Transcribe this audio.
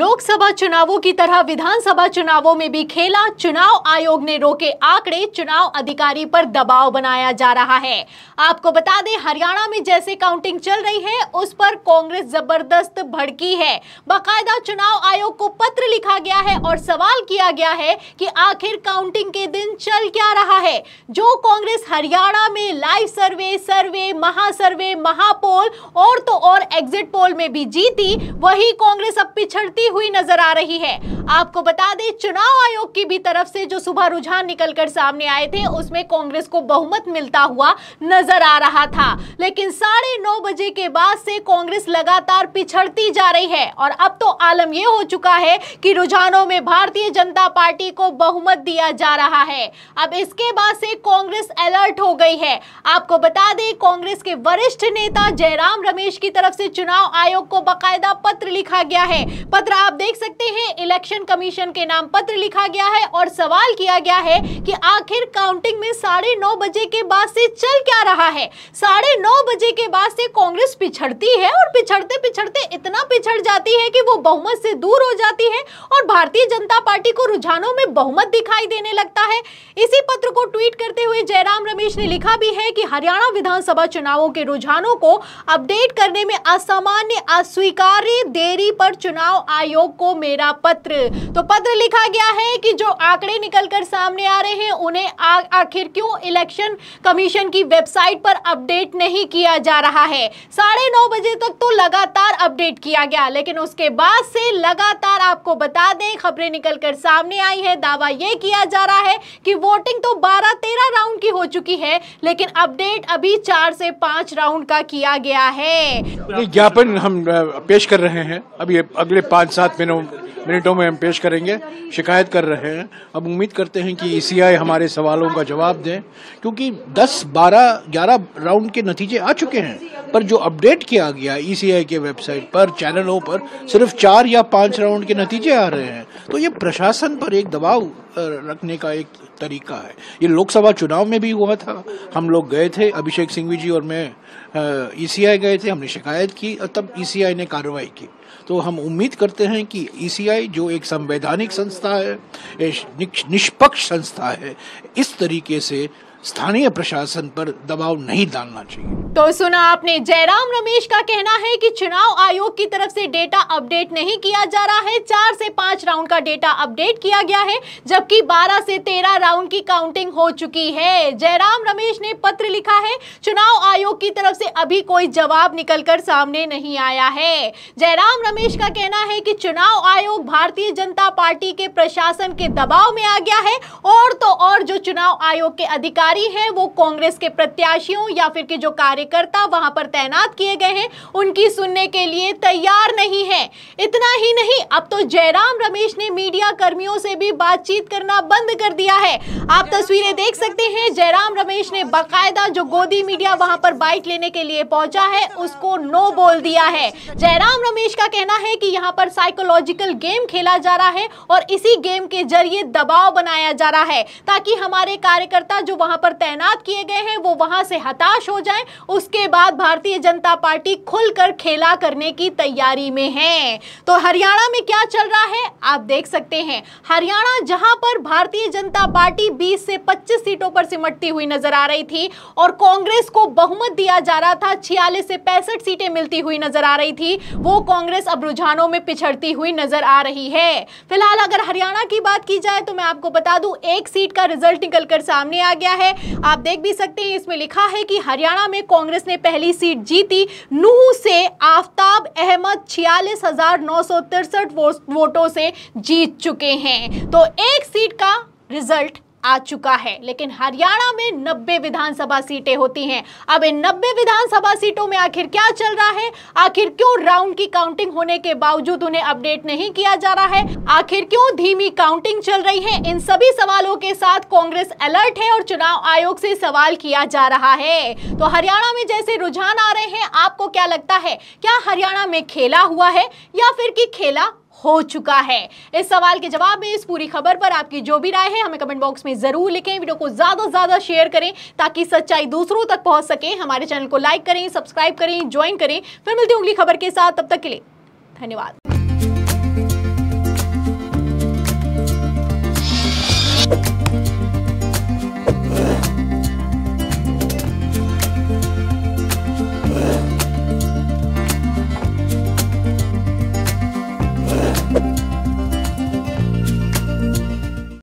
लोकसभा चुनावों की तरह विधानसभा चुनावों में भी खेला चुनाव आयोग ने रोके आंकड़े चुनाव अधिकारी पर दबाव बनाया जा रहा है आपको बता दें हरियाणा में जैसे काउंटिंग चल रही है उस पर कांग्रेस जबरदस्त भड़की है बाकायदा चुनाव आयोग को पत्र लिखा गया है और सवाल किया गया है कि आखिर काउंटिंग के दिन चल क्या रहा है जो कांग्रेस हरियाणा में लाइव सर्वे सर्वे महासर्वे महापोल और तो और एग्जिट पोल में भी जीती वही कांग्रेस अब पिछड़ती बढ़ती हुई नजर आ रही है आपको बता दें चुनाव आयोग की भी तरफ से जो सुबह रुझान निकलकर सामने आए थे उसमें कांग्रेस को बहुमत मिलता हुआ नजर आ रहा था लेकिन साढ़े नौ बजे के बाद से कांग्रेस लगातार पिछड़ती जा रही है और अब तो आलम यह हो चुका है कि रुझानों में भारतीय जनता पार्टी को बहुमत दिया जा रहा है अब इसके बाद से कांग्रेस अलर्ट हो गई है आपको बता दें कांग्रेस के वरिष्ठ नेता जयराम रमेश की तरफ से चुनाव आयोग को बाकायदा पत्र लिखा गया है पत्र पत्र आप देख सकते हैं इलेक्शन कमीशन के नाम पत्र लिखा गया है और सवाल किया गया है कि आखिर काउंटिंग में साढ़े नौ बजे के बाद से चल क्या रहा है साढ़े नौ बजे के बाद से कांग्रेस पिछड़ती है और पिछड़ते पिछड़ते इतना पिछड़ जाती है कि वो बहुमत से दूर हो जाती है और भारतीय जनता पार्टी को रुझानों में बहुमत दिखाई देने लगता है इसी पत्र को ट्वीट करते हुए जयराम रमेश ने लिखा भी है कि हरियाणा विधानसभा चुनावों के रुझानों को अपडेट करने में असामान्य अस्वीकार्य देरी पर चुनाव आयोग को मेरा पत्र तो पत्र लिखा गया है कि जो आंकड़े निकलकर सामने आ रहे हैं उन्हें आखिर क्यों इलेक्शन कमीशन की वेबसाइट पर अपडेट नहीं किया जा रहा है साढ़े नौ बजे तक तो लगातार अपडेट किया गया लेकिन उसके बाद से लगातार आपको बता दें खबरें निकलकर सामने आई है दावा यह किया जा रहा है कि वोटिंग तो बारह तेरह राउंड की हो चुकी है लेकिन अपडेट अभी चार से पांच राउंड का किया गया है ज्ञापन हम पेश कर रहे हैं अभी अगले पांच पाँच सात मिनटों में हम पेश करेंगे शिकायत कर रहे हैं अब उम्मीद करते हैं कि ईसीआई e हमारे सवालों का जवाब दें क्योंकि 10, 12, 11 राउंड के नतीजे आ चुके हैं पर जो अपडेट किया गया ई e के वेबसाइट पर चैनलों पर सिर्फ चार या पाँच राउंड के नतीजे आ रहे हैं तो ये प्रशासन पर एक दबाव रखने का एक तरीका है ये लोकसभा चुनाव में भी हुआ था हम लोग गए थे अभिषेक सिंघवी जी और मैं ई e गए थे हमने शिकायत की और तब ईसीआई ने कार्रवाई की तो हम उम्मीद करते हैं कि ईसीआई e जो एक संवैधानिक संस्था है निष्पक्ष संस्था है इस तरीके से स्थानीय प्रशासन पर दबाव नहीं डालना चाहिए तो सुना आपने जयराम रमेश का कहना है कि चुनाव आयोग की तरफ से डेटा अपडेट नहीं किया जा रहा है चार से पांच राउंड का डेटा अपडेट किया गया है जबकि बारह से तेरह राउंड की काउंटिंग हो चुकी है जयराम रमेश ने पत्र लिखा है चुनाव आयोग की तरफ से अभी कोई जवाब कर सामने नहीं आया है जयराम रमेश का कहना है की चुनाव आयोग भारतीय जनता पार्टी के प्रशासन के दबाव में आ गया है और तो और जो चुनाव आयोग के अधिकारी अधिकारी हैं वो कांग्रेस के प्रत्याशियों या फिर के जो कार्यकर्ता वहां पर तैनात किए गए हैं उनकी सुनने के लिए तैयार नहीं है इतना ही नहीं अब तो जयराम रमेश ने मीडिया कर्मियों से भी बातचीत करना बंद कर दिया है आप तस्वीरें देख सकते हैं जयराम रमेश ने बाकायदा जो गोदी मीडिया वहां पर बाइक लेने के लिए पहुंचा है उसको नो बोल दिया है जयराम रमेश का कहना है कि यहाँ पर साइकोलॉजिकल गेम खेला जा रहा है और इसी गेम के जरिए दबाव बनाया जा रहा है ताकि हमारे कार्यकर्ता जो वहां पर तैनात किए गए हैं वो वहां से हताश हो जाएं उसके बाद भारतीय जनता पार्टी खुलकर खेला करने की तैयारी में है तो हरियाणा में क्या चल रहा है आप देख सकते हैं हरियाणा जहां पर भारतीय जनता पार्टी 20 से 25 सीटों पर सिमटती हुई नजर आ रही थी और कांग्रेस को बहुमत दिया जा रहा था छियालीस से पैंसठ सीटें मिलती हुई नजर आ रही थी वो कांग्रेस अब रुझानों में पिछड़ती हुई नजर आ रही है फिलहाल अगर हरियाणा की बात की जाए तो मैं आपको बता दूं एक सीट का रिजल्ट निकलकर सामने आ गया है आप देख भी सकते हैं इसमें लिखा है कि हरियाणा में कांग्रेस ने पहली सीट जीती नूह से आफ्ताब अहमद छियालीस वोटों से जीत चुके हैं तो एक सीट का रिजल्ट आ चुका है लेकिन हरियाणा में नब्बे विधानसभा सीटें होती हैं अब इन नब्बे विधानसभा सीटों में आखिर क्या चल रहा है आखिर क्यों राउंड की काउंटिंग होने के बावजूद उन्हें अपडेट नहीं किया जा रहा है आखिर क्यों धीमी काउंटिंग चल रही है इन सभी सवालों के साथ कांग्रेस अलर्ट है और चुनाव आयोग से सवाल किया जा रहा है तो हरियाणा में जैसे रुझान आ रहे हैं आपको क्या लगता है क्या हरियाणा में खेला हुआ है या फिर की खेला हो चुका है इस सवाल के जवाब में इस पूरी खबर पर आपकी जो भी राय है हमें कमेंट बॉक्स में ज़रूर लिखें वीडियो को ज़्यादा से ज़्यादा शेयर करें ताकि सच्चाई दूसरों तक पहुंच सके हमारे चैनल को लाइक करें सब्सक्राइब करें ज्वाइन करें फिर मिलती उंगली खबर के साथ तब तक के लिए धन्यवाद Thank you.